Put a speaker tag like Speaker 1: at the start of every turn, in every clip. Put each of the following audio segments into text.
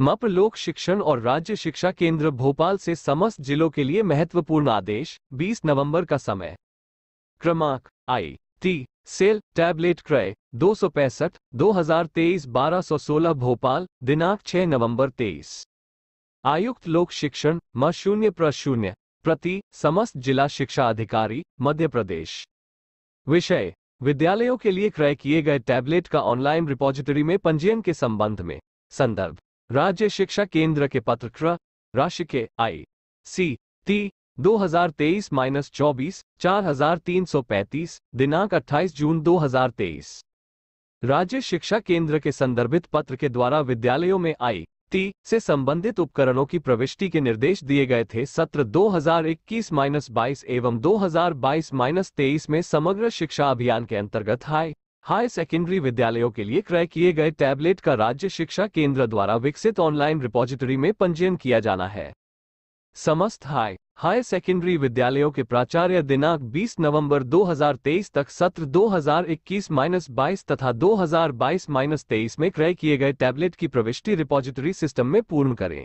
Speaker 1: मप लोक शिक्षण और राज्य शिक्षा केंद्र भोपाल से समस्त जिलों के लिए महत्वपूर्ण आदेश 20 नवंबर का समय क्रमांक आई टी सेल टैबलेट क्रय दो सौ पैंसठ दो हजार तेईस बारह सौ सोलह भोपाल दिनांक 6 नवंबर तेईस आयुक्त लोक शिक्षण म शून्य प्रशून्य प्रति समस्त जिला शिक्षा अधिकारी मध्य प्रदेश विषय विद्यालयों के लिए क्रय किए गए टैबलेट का ऑनलाइन रिपोजिटरी में पंजीयन के संबंध में संदर्भ राज्य शिक्षा केंद्र के क्र राशि के आई सी टी 2023 माइनस चौबीस चार हजार तीन सौ पैंतीस दिनांक 28 जून 2023 राज्य शिक्षा केंद्र के संदर्भित पत्र के द्वारा विद्यालयों में आई टी से संबंधित उपकरणों की प्रविष्टि के निर्देश दिए गए थे सत्र 2021 माइनस बाईस एवं 2022 माइनस तेईस में समग्र शिक्षा अभियान के अंतर्गत हाई हाई सेकेंडरी विद्यालयों के लिए क्रय किए गए टैबलेट का राज्य शिक्षा केंद्र द्वारा विकसित ऑनलाइन रिपोजिटरी में पंजीयन किया जाना है समस्त हाई हाई सेकेंडरी विद्यालयों के प्राचार्य दिनांक 20 नवंबर 2023 तक सत्र 2021-22 तथा 2022-23 में क्रय किए गए टैबलेट की प्रविष्टि रिपोजिटरी सिस्टम में पूर्ण करें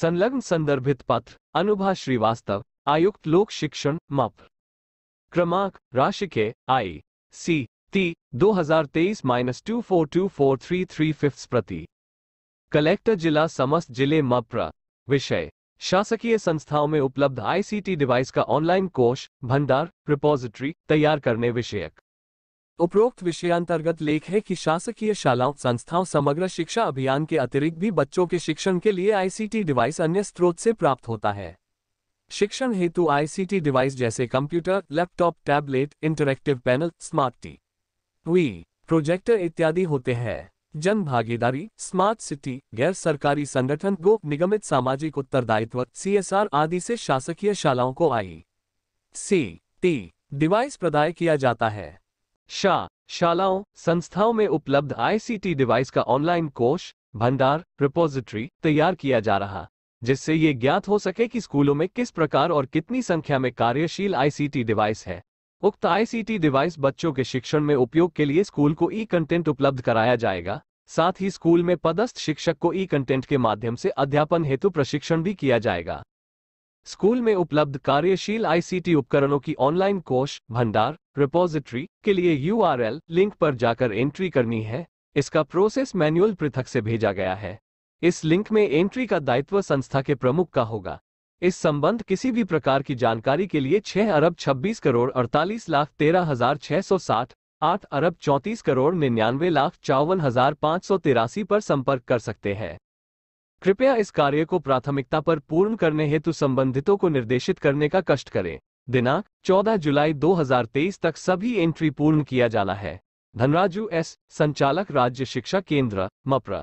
Speaker 1: संलग्न संदर्भित पत्र अनुभा श्रीवास्तव आयुक्त लोक शिक्षण मप क्रमांक राशि के आई सी ती दो हजार तेईस minus two four two four three three fifth प्रति कलेक्टर जिला समस्त जिले मप्र विषय शासकीय संस्थाओं में उपलब्ध आईसीटी डिवाइस का ऑनलाइन कोष भंडार रिपोजिटरी तैयार करने विषयक उपरोक्त विषयांतर्गत लेख है कि शासकीय शालाओं संस्थाओं समग्र शिक्षा अभियान के अतिरिक्त भी बच्चों के शिक्षण के लिए आईसीटी डिवाइस अन्य स्रोत से प्राप्त होता है शिक्षण हेतु आईसीटी डिवाइस जैसे computer laptop tablet interactive panel smart T V projector इत्यादि होते हैं जन भागीदारी स्मार्ट सिटी गैर सरकारी संगठन को निगमित सामाजिक उत्तरदायित्व आर आदि से शासकीय शालाओं को आई सी टी डिवाइस प्रदाय किया जाता है शाह शालाओं संस्थाओं में उपलब्ध आईसीटी डिवाइस का ऑनलाइन कोष भंडार रिपोजिटरी तैयार किया जा रहा जिससे ये ज्ञात हो सके कि स्कूलों में किस प्रकार और कितनी संख्या में कार्यशील आईसीटी डिवाइस है उक्त आईसीटी डिवाइस बच्चों के शिक्षण में उपयोग के लिए स्कूल को ई कंटेंट उपलब्ध कराया जाएगा साथ ही स्कूल में पदस्थ शिक्षक को ई कंटेंट के माध्यम से अध्यापन हेतु प्रशिक्षण भी किया जाएगा स्कूल में उपलब्ध कार्यशील आईसीटी उपकरणों की ऑनलाइन कोष भंडार रिपोजिटरी के लिए यूआरएल लिंक पर जाकर एंट्री करनी है इसका प्रोसेस मैनुअल पृथक से भेजा गया है इस लिंक में एंट्री का दायित्व संस्था के प्रमुख का होगा इस संबंध किसी भी प्रकार की जानकारी के लिए छह अरब छब्बीस करोड़ अड़तालीस लाख तेरह हजार छह सौ साठ आठ अरब चौंतीस करोड़ निन्यानवे लाख चौवन हजार पाँच सौ तिरासी पर संपर्क कर सकते हैं कृपया इस कार्य को प्राथमिकता पर पूर्ण करने हेतु संबंधितों को निर्देशित करने का कष्ट करें दिनांक 14 जुलाई 2023 तक सभी एंट्री पूर्ण किया जाना है धनराजू एस संचालक राज्य शिक्षा केंद्र मप्रा